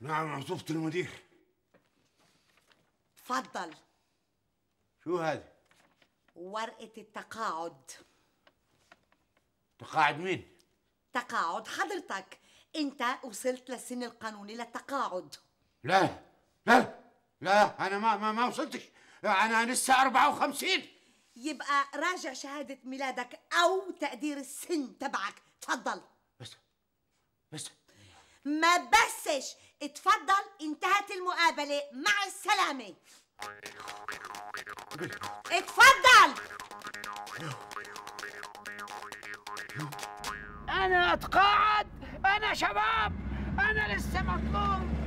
نعم عصفة المدير تفضل شو هذا؟ ورقة التقاعد تقاعد مين؟ تقاعد حضرتك انت وصلت للسن القانوني للتقاعد لا لا لا انا ما ما, ما وصلتش انا لسه 54 يبقى راجع شهادة ميلادك او تقدير السن تبعك تفضل بس بس ما بسش اتفضل انتهت المقابله مع السلامه اتفضل انا اتقاعد انا شباب انا لسه مطلوب